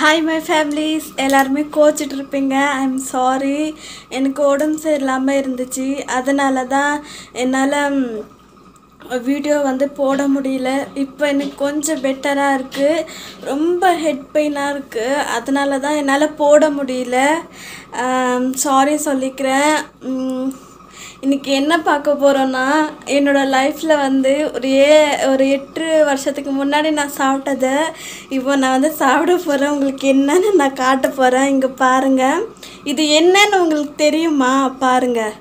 hi my families எல்லாருமே கோச்சிட்டு இருப்பீங்க ஐ எம் சாரி எனக்கு உடம்பு சரியில்லாமல் இருந்துச்சு அதனால தான் என்னால் வீடியோ வந்து போட முடியல இப்போ எனக்கு கொஞ்சம் பெட்டராக இருக்குது ரொம்ப ஹெட் பெயினாக இருக்குது அதனால தான் என்னால் போட முடியல சாரி சொல்லிக்கிறேன் இன்னைக்கு என்ன பார்க்க போகிறோன்னா என்னோடய லைஃப்பில் வந்து ஒரு ஏ ஒரு எட்டு வருஷத்துக்கு முன்னாடி நான் சாப்பிட்டதை இப்போ நான் வந்து சாப்பிட போகிறேன் உங்களுக்கு என்னன்னு நான் காட்ட போகிறேன் இங்கே பாருங்கள் இது என்னன்னு உங்களுக்கு தெரியுமா பாருங்கள்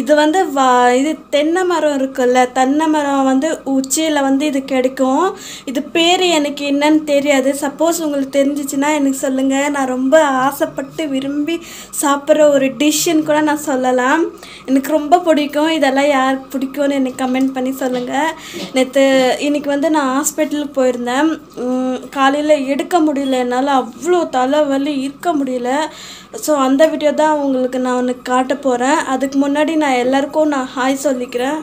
இது வந்து வா இது தென்னை மரம் இருக்குல்ல தென்னை மரம் வந்து உச்சியில் வந்து இது கிடைக்கும் இது பேர் எனக்கு என்னன்னு தெரியாது சப்போஸ் உங்களுக்கு தெரிஞ்சிச்சுன்னா எனக்கு சொல்லுங்கள் நான் ரொம்ப ஆசைப்பட்டு விரும்பி சாப்பிட்ற ஒரு டிஷ்ஷுன்னு கூட நான் சொல்லலாம் எனக்கு ரொம்ப பிடிக்கும் இதெல்லாம் யாருக்கு பிடிக்கும்னு எனக்கு கமெண்ட் பண்ணி சொல்லுங்கள் நேற்று இன்றைக்கி வந்து நான் ஹாஸ்பிட்டலுக்கு போயிருந்தேன் காலையில் எடுக்க முடியல என்னால் அவ்வளோ தலைவலி இருக்க முடியல ஸோ அந்த வீடியோ தான் உங்களுக்கு நான் ஒன்று காட்ட போகிறேன் அதுக்கு முன்னாடி நான் எல்லாருக்கும் நான் ஹாய் சொல்லிக்கிறேன்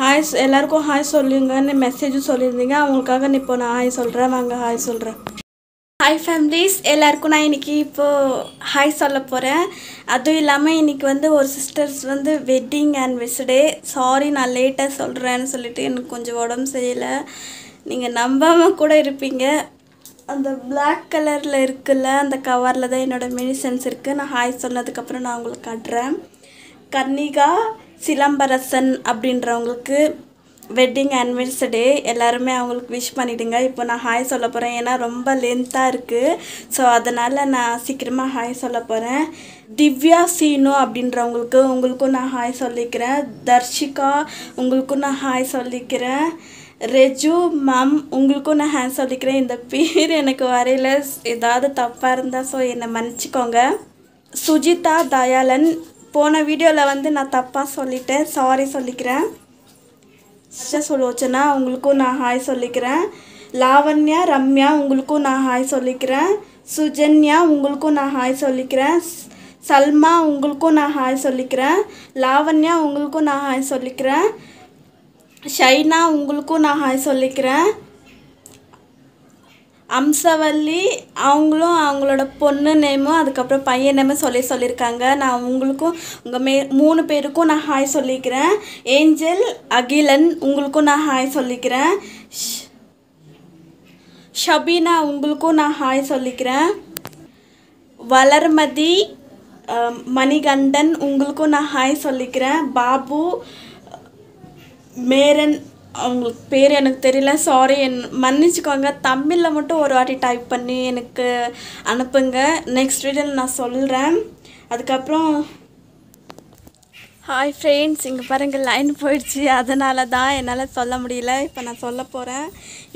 ஹாய் எல்லாருக்கும் ஹாய் சொல்லுங்கன்னு மெசேஜும் சொல்லியிருந்தீங்க அவங்களுக்காக இப்போ நான் ஹாய் சொல்கிறேன் வாங்க ஹாய் சொல்கிறேன் ஹாய் ஃபேமிலிஸ் எல்லாருக்கும் நான் இன்றைக்கி இப்போது ஹாய் சொல்ல போகிறேன் அதுவும் இல்லாமல் இன்றைக்கி வந்து ஒரு சிஸ்டர்ஸ் வந்து வெட்டிங் அண்ட் வெஸ்டே சாரி நான் லேட்டாக சொல்கிறேன்னு சொல்லிட்டு எனக்கு கொஞ்சம் உடம்பு சரியில்லை நீங்கள் நம்பாமல் கூட இருப்பீங்க அந்த பிளாக் கலரில் இருக்குல்ல அந்த கவரில் தான் என்னோடய மெடிசன்ஸ் இருக்குது நான் ஹாய் சொன்னதுக்கப்புறம் நான் உங்களுக்கு காட்டுறேன் கன்னிகா சிலம்பரசன் அப்படின்றவங்களுக்கு வெட்டிங் அனிவர்சரி எல்லாருமே அவங்களுக்கு விஷ் பண்ணிவிடுங்க இப்போ நான் ஹாய் சொல்ல போகிறேன் ஏன்னா ரொம்ப லென்த்தாக இருக்குது ஸோ அதனால் நான் சீக்கிரமாக ஹாய் சொல்ல போகிறேன் திவ்யா சீனு அப்படின்றவங்களுக்கு உங்களுக்கும் நான் ஹாய் சொல்லிக்கிறேன் தர்ஷிகா உங்களுக்கும் நான் ஹாய் சொல்லிக்கிறேன் ரெஜு மேம் உங்களுக்கும் நான் ஹாய் சொல்லிக்கிறேன் இந்த பேர் எனக்கு வரையில் ஏதாவது தப்பாக இருந்தால் ஸோ என்னை மன்னிச்சிக்கோங்க சுஜிதா தயாளன் போன வீடியோவில் வந்து நான் தப்பாக சொல்லிட்டேன் சாரி சொல்லிக்கிறேன் சொல்லுவோச்சனா சொல்ல வச்சேன்னா உங்களுக்கும் நான் ஹாய் சொல்லிக்கிறேன் லாவண்யா ரம்யா உங்களுக்கும் நான் ஹாய் சொல்லிக்கிறேன் சுஜன்யா உங்களுக்கும் நான் ஹாய் சொல்லிக்கிறேன் சல்மா உங்களுக்கும் நான் ஹாய் சொல்லிக்கிறேன் லாவண்யா உங்களுக்கும் நான் ஹாய் சொல்லிக்கிறேன் ஷைனா உங்களுக்கும் நான் ஹாய் சொல்லிக்கிறேன் அம்சவல்லி அவங்களும் அவங்களோட பொண்ணு நேமும் அதுக்கப்புறம் பையன் நேமும் சொல்லி சொல்லியிருக்காங்க நான் உங்களுக்கும் உங்கள் மே மூணு பேருக்கும் நான் ஹாய் சொல்லிக்கிறேன் ஏஞ்சல் அகிலன் உங்களுக்கும் நான் ஹாய் சொல்லிக்கிறேன் ஷபீனா உங்களுக்கும் நான் ஹாய் சொல்லிக்கிறேன் வளர்மதி மணிகண்டன் உங்களுக்கும் நான் ஹாய் சொல்லிக்கிறேன் பாபு மேரன் அவங்களுக்கு பேர் எனக்கு தெரியல சாரி என் மன்னிச்சுக்கோங்க தமிழில் மட்டும் ஒரு வாட்டி டைப் பண்ணி எனக்கு அனுப்புங்க நெக்ஸ்ட் வீடியோ நான் சொல்கிறேன் அதுக்கப்புறம் ஹாய் ஃப்ரெண்ட்ஸ் இங்கே பாருங்கள் லைன் போயிடுச்சு அதனால தான் என்னால் சொல்ல முடியல இப்போ நான் சொல்ல போகிறேன்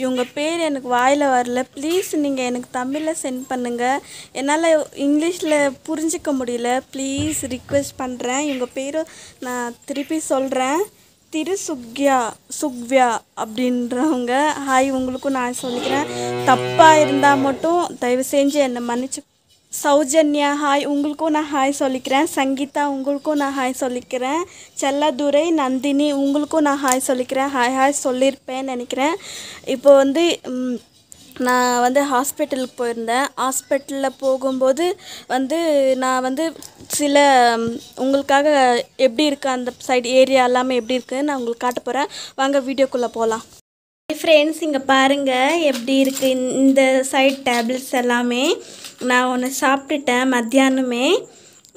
இவங்க பேர் எனக்கு வாயில் வரல ப்ளீஸ் நீங்கள் எனக்கு தமிழில் சென்ட் பண்ணுங்கள் என்னால் இங்கிலீஷில் புரிஞ்சிக்க முடியல ப்ளீஸ் ரிக்வெஸ்ட் பண்ணுறேன் இவங்க பேரும் நான் திருப்பி சொல்கிறேன் திரு சுக்யா சுக்வியா அப்படின்றவங்க ஹாய் உங்களுக்கும் நான் சொல்லிக்கிறேன் தப்பாக இருந்தால் மட்டும் தயவு செஞ்சு என்னை மன்னிச்சு சௌஜன்யா ஹாய் உங்களுக்கும் நான் ஹாய் சொல்லிக்கிறேன் சங்கீதா உங்களுக்கும் நான் ஹாய் சொல்லிக்கிறேன் செல்லதுரை நந்தினி உங்களுக்கும் நான் ஹாய் சொல்லிக்கிறேன் ஹாய் ஹாய் சொல்லியிருப்பேன் நினைக்கிறேன் இப்போ வந்து நான் வந்து ஹாஸ்பிட்டலுக்கு போயிருந்தேன் ஹாஸ்பிட்டலில் போகும்போது வந்து நான் வந்து சில உங்களுக்காக எப்படி இருக்குது அந்த சைடு ஏரியா எல்லாமே எப்படி இருக்குதுன்னு நான் உங்களுக்கு காட்ட போகிறேன் வாங்க வீடியோக்குள்ளே போகலாம் ஃப்ரெண்ட்ஸ் இங்கே பாருங்கள் எப்படி இருக்குது இந்த சைட் டேப்லெட்ஸ் எல்லாமே நான் ஒன்று சாப்பிட்டுட்டேன் மத்தியானமே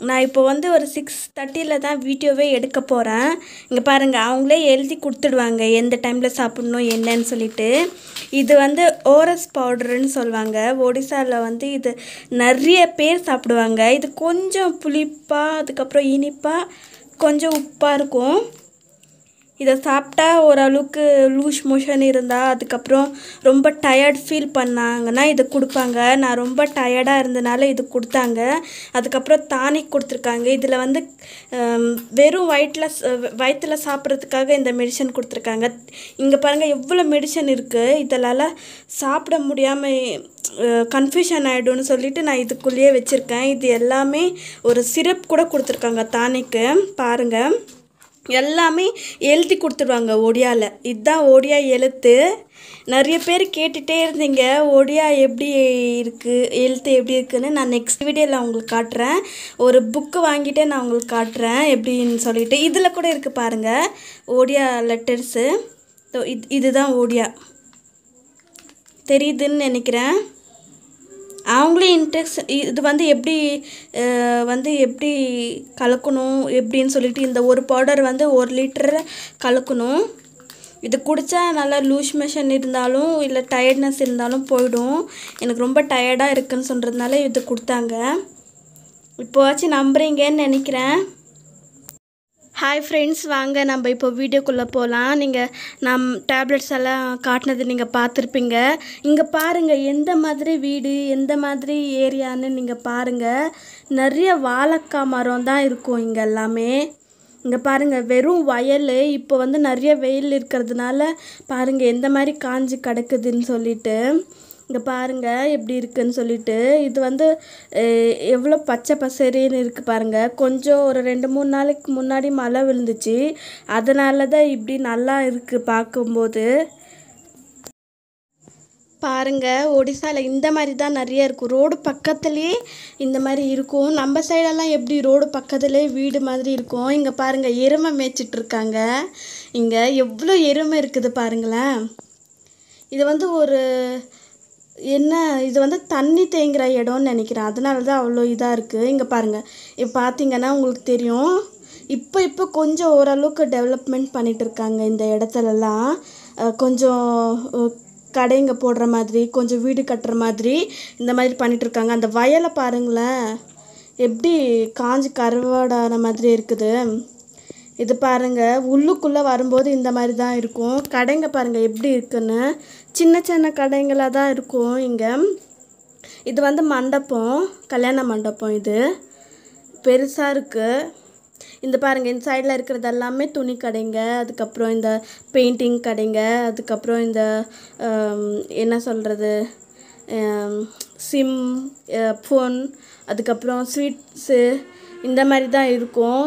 நான் இப்போ வந்து ஒரு சிக்ஸ் தேர்ட்டியில் தான் வீடியோவே எடுக்க போகிறேன் இங்கே பாருங்கள் அவங்களே எழுதி கொடுத்துடுவாங்க எந்த டைமில் சாப்பிட்ணும் என்னன்னு சொல்லிட்டு இது வந்து ஓரஸ் பவுடருன்னு சொல்லுவாங்க ஒடிசாவில் வந்து இது நிறைய பேர் சாப்பிடுவாங்க இது கொஞ்சம் புளிப்பாக அதுக்கப்புறம் இனிப்பாக கொஞ்சம் உப்பாக இருக்கும் இதை சாப்பிட்டா ஓரளவுக்கு லூஸ் மோஷன் இருந்தால் அதுக்கப்புறம் ரொம்ப டயர்ட் ஃபீல் பண்ணாங்கன்னா இதை கொடுப்பாங்க நான் ரொம்ப டயர்டாக இருந்தனால இது கொடுத்தாங்க அதுக்கப்புறம் டானிக் கொடுத்துருக்காங்க இதில் வந்து வெறும் வயிற்றில் வயிற்றில் சாப்பிட்றதுக்காக இந்த மெடிசன் கொடுத்துருக்காங்க இங்கே பாருங்கள் எவ்வளோ மெடிசன் இருக்குது இதனால் சாப்பிட முடியாமல் கன்ஃபியூஷன் ஆகிடும்னு சொல்லிட்டு நான் இதுக்குள்ளேயே வச்சுருக்கேன் இது எல்லாமே ஒரு சிரப் கூட கொடுத்துருக்காங்க தானிக்கு பாருங்கள் எல்லாமே எழுதி கொடுத்துருவாங்க ஒடியாவில் இதுதான் ஒடியா எழுத்து நிறைய பேர் கேட்டுகிட்டே இருந்தீங்க ஒடியா எப்படி இருக்குது எழுத்து எப்படி இருக்குதுன்னு நான் நெக்ஸ்ட் வீடியோவில் உங்களுக்கு காட்டுறேன் ஒரு புக்கு வாங்கிட்டே நான் உங்களுக்கு காட்டுறேன் எப்படின்னு சொல்லிட்டு இதில் கூட இருக்குது பாருங்கள் ஒடியா லெட்டர்ஸு இது இதுதான் ஒடியா தெரியுதுன்னு நினைக்கிறேன் அவங்களே இன்டெக்ஸ் இது வந்து எப்படி வந்து எப்படி கலக்கணும் எப்படின்னு சொல்லிட்டு இந்த ஒரு பவுடர் வந்து ஒரு லிட்டரை கலக்கணும் இது குடித்தா நல்லா லூஸ் மிஷன் இருந்தாலும் இல்லை டயர்ட்னஸ் இருந்தாலும் போயிடும் எனக்கு ரொம்ப டயர்டாக இருக்குன்னு சொல்கிறதுனால இது கொடுத்தாங்க இப்போவாச்சும் நம்புறீங்கன்னு நினைக்கிறேன் ஹாய் ஃப்ரெண்ட்ஸ் வாங்க நம்ம இப்போ வீடியோக்குள்ளே போகலாம் நீங்கள் நம் டேப்லெட்ஸ் எல்லாம் காட்டினது நீங்கள் பார்த்துருப்பீங்க இங்கே பாருங்கள் எந்த மாதிரி வீடு எந்த மாதிரி ஏரியான்னு நீங்கள் பாருங்கள் நிறைய வாழைக்காய் மரம் தான் இருக்கும் இங்கே எல்லாமே இங்கே பாருங்கள் வெறும் வயல் இப்போ வந்து நிறைய வெயில் இருக்கிறதுனால பாருங்கள் எந்த மாதிரி காஞ்சி கிடக்குதுன்னு சொல்லிட்டு இங்கே பாருங்கள் எப்படி இருக்குன்னு சொல்லிட்டு இது வந்து எவ்வளோ பச்சை பசேரின்னு இருக்குது பாருங்கள் கொஞ்சம் ஒரு ரெண்டு மூணு நாளைக்கு முன்னாடி மழை விழுந்துச்சு அதனால தான் இப்படி நல்லா இருக்குது பார்க்கும்போது பாருங்க ஒடிசாவில் இந்த மாதிரி தான் நிறைய இருக்கும் ரோடு பக்கத்துலேயே இந்த மாதிரி இருக்கும் நம்ம சைடெல்லாம் எப்படி ரோடு பக்கத்துலேயே வீடு மாதிரி இருக்கும் இங்கே பாருங்கள் எருமை மேய்ச்சிட்டு இருக்காங்க இங்கே எவ்வளோ எருமை இருக்குது பாருங்களேன் இது வந்து ஒரு என்ன இது வந்து தண்ணி தேங்குகிற இடம்னு நினைக்கிறேன் அதனால தான் அவ்வளோ இதாக இருக்குது இங்கே பாருங்கள் இப்போ பார்த்தீங்கன்னா உங்களுக்கு தெரியும் இப்போ இப்போ கொஞ்சம் ஓரளவுக்கு டெவலப்மெண்ட் பண்ணிகிட்டு இருக்காங்க இந்த இடத்துலலாம் கொஞ்சம் கடைங்க போடுற மாதிரி கொஞ்சம் வீடு கட்டுற மாதிரி இந்த மாதிரி பண்ணிகிட்டு இருக்காங்க அந்த வயலை பாருங்களேன் எப்படி காஞ்சி கருவாடான மாதிரி இருக்குது இது பாருங்கள் உள்ளுக்குள்ளே வரும்போது இந்த மாதிரி தான் இருக்கும் கடைங்க பாருங்கள் எப்படி இருக்குன்னு சின்ன சின்ன கடைங்களாக தான் இருக்கும் இங்கே இது வந்து மண்டபம் கல்யாண மண்டபம் இது பெருசாக இருக்குது இந்த பாருங்கள் இந்த சைடில் இருக்கிறது எல்லாமே துணி கடைங்க அதுக்கப்புறம் இந்த பெயிண்டிங் கடைங்க அதுக்கப்புறம் இந்த என்ன சொல்கிறது சிம் ஃபோன் அதுக்கப்புறம் ஸ்வீட்ஸு இந்த மாதிரி தான் இருக்கும்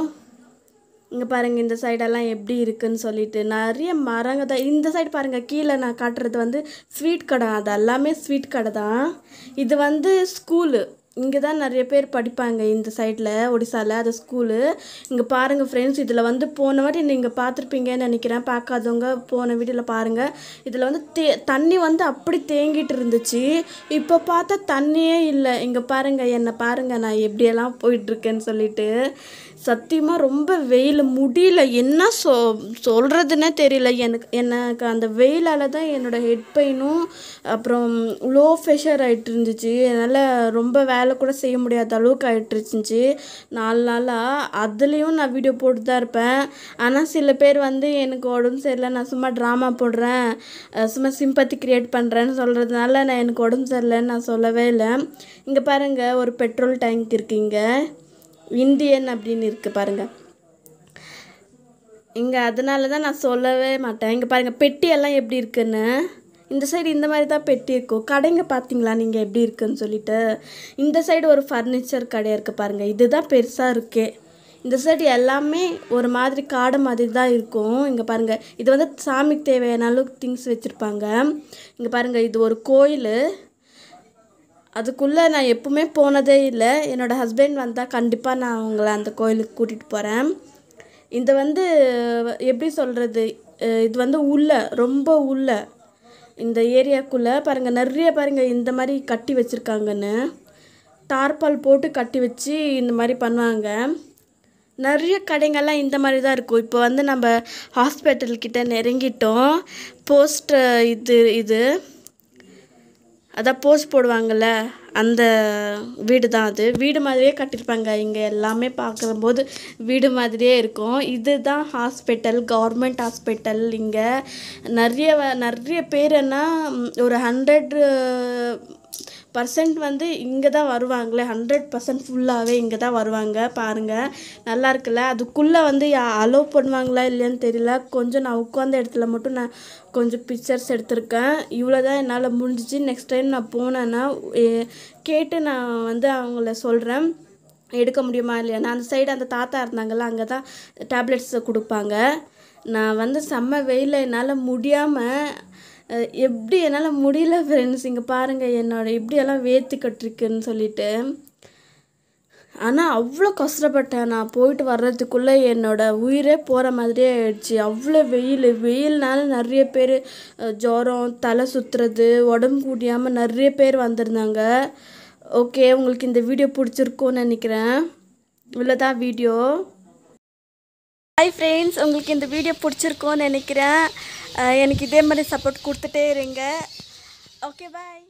இங்கே பாருங்கள் இந்த சைடெல்லாம் எப்படி இருக்குதுன்னு சொல்லிட்டு நிறைய மரங்க தான் இந்த சைடு பாருங்கள் கீழே நான் காட்டுறது வந்து ஸ்வீட் கடை அது எல்லாமே ஸ்வீட் கடை தான் இது வந்து ஸ்கூலு இங்கே தான் நிறைய பேர் படிப்பாங்க இந்த சைடில் ஒடிசாவில் அது ஸ்கூலு இங்கே பாருங்கள் ஃப்ரெண்ட்ஸ் இதில் வந்து போன வாட்டி நீங்கள் பார்த்துருப்பீங்கன்னு நினைக்கிறேன் பார்க்காதவங்க போன வீட்டில் பாருங்கள் இதில் வந்து தே தண்ணி வந்து அப்படி தேங்கிட்டு இருந்துச்சு இப்போ பார்த்தா தண்ணியே இல்லை இங்கே பாருங்கள் என்னை பாருங்கள் நான் எப்படியெல்லாம் போயிட்டுருக்கேன்னு சொல்லிட்டு சத்தியமாக ரொம்ப வெயில் முடியல என்ன சொ சொல்கிறதுனே தெரியல எனக்கு எனக்கு அந்த வெயிலால் தான் என்னோடய ஹெட் பெயினும் அப்புறம் லோ ப்ரெஷர் ஆகிட்டு இருந்துச்சு என்னால் ரொம்ப வேலை கூட செய்ய முடியாத அளவுக்கு ஆகிட்டு இருந்துச்சு நாலு நாளாக அதுலேயும் நான் வீடியோ போட்டு தான் இருப்பேன் ஆனால் சில பேர் வந்து எனக்கு உடம்பு சரியில்லை நான் சும்மா ட்ராமா போடுறேன் சும்மா சிம்பத்தி க்ரியேட் பண்ணுறேன்னு சொல்கிறதுனால நான் எனக்கு உடம்பு சரியில்லைன்னு நான் சொல்லவே இல்லை இங்கே பாருங்கள் ஒரு பெட்ரோல் டேங்க் இருக்குங்க இந்தியன் அப்படின்னு இருக்குது பாருங்கள் இங்கே அதனால தான் நான் சொல்லவே மாட்டேன் இங்கே பாருங்கள் பெட்டியெல்லாம் எப்படி இருக்குன்னு இந்த சைடு இந்த மாதிரி தான் பெட்டி இருக்கும் கடைங்க பார்த்தீங்களா நீங்கள் எப்படி இருக்குன்னு சொல்லிட்டு இந்த சைடு ஒரு ஃபர்னிச்சர் கடை இருக்குது பாருங்கள் இதுதான் பெருசாக இருக்கே இந்த சைடு எல்லாமே ஒரு மாதிரி காடு மாதிரி தான் இருக்கும் இங்கே பாருங்கள் இது வந்து சாமிக்கு தேவையான அளவுக்கு திங்ஸ் வச்சுருப்பாங்க இங்கே பாருங்கள் இது ஒரு கோயில் அதுக்குள்ளே நான் எப்பவுமே போனதே இல்லை என்னோடய ஹஸ்பண்ட் வந்தால் கண்டிப்பாக நான் அவங்கள அந்த கோயிலுக்கு கூட்டிகிட்டு போகிறேன் இந்த வந்து எப்படி சொல்கிறது இது வந்து உள்ளே ரொம்ப உள்ளே இந்த ஏரியாக்குள்ளே பாருங்கள் நிறைய பாருங்கள் இந்த மாதிரி கட்டி வச்சுருக்காங்கன்னு டார்பால் போட்டு கட்டி வச்சு இந்த மாதிரி பண்ணுவாங்க நிறைய கடைங்கள்லாம் இந்த மாதிரி தான் இருக்கும் இப்போ வந்து நம்ம ஹாஸ்பிட்டல்கிட்ட நெருங்கிட்டோம் போஸ்ட்ரு இது இது அதான் போஸ் போடுவாங்கள்ல அந்த வீடு தான் அது வீடு மாதிரியே கட்டியிருப்பாங்க இங்கே எல்லாமே பார்க்கும்போது வீடு மாதிரியே இருக்கும் இது தான் ஹாஸ்பிட்டல் கவர்மெண்ட் ஹாஸ்பிட்டல் இங்கே நிறைய நிறைய பேர் என்ன ஒரு ஹண்ட்ரட் பர்சன்ட் வந்து இங்கே தான் வருவாங்களே ஹண்ட்ரட் பர்சன்ட் ஃபுல்லாகவே இங்கே தான் வருவாங்க பாருங்கள் நல்லா இருக்குல்ல அதுக்குள்ளே வந்து அலோவ் பண்ணுவாங்களா இல்லையான்னு தெரியல கொஞ்சம் நான் உட்காந்த இடத்துல மட்டும் நான் கொஞ்சம் பிக்சர்ஸ் எடுத்திருக்கேன் இவ்வளோ தான் என்னால் முடிஞ்சிச்சு நெக்ஸ்ட் டைம் நான் போனேன்னா கேட்டு நான் வந்து அவங்கள சொல்கிறேன் எடுக்க முடியுமா இல்லையா நான் அந்த சைடு அந்த தாத்தா இருந்தாங்கல்ல அங்கே தான் டேப்லெட்ஸை கொடுப்பாங்க நான் வந்து செம்ம வெயிலில் என்னால் முடியாமல் எப்படி என்னால் முடியல ஃப்ரெண்ட்ஸ் இங்கே பாருங்கள் என்னோட இப்படியெல்லாம் வேத்து கட்டிருக்குன்னு சொல்லிட்டு ஆனால் அவ்வளோ கஷ்டப்பட்டேன் நான் போயிட்டு வர்றதுக்குள்ளே என்னோடய உயிரே போகிற மாதிரியே ஆயிடுச்சு அவ்வளோ வெயில் வெயில்னால நிறைய பேர் ஜோரம் தலை சுற்றுறது உடம்பு கூடியாமல் நிறைய பேர் வந்திருந்தாங்க ஓகே உங்களுக்கு இந்த வீடியோ பிடிச்சிருக்கும்னு நினைக்கிறேன் இவ்வளோதான் வீடியோ ஹாய் ஃப்ரெண்ட்ஸ் உங்களுக்கு இந்த வீடியோ பிடிச்சிருக்கோன்னு நினைக்கிறேன் எனக்கு இதே மாதிரி சப்போர்ட் கொடுத்துட்டே இருங்க ஓகே பாய்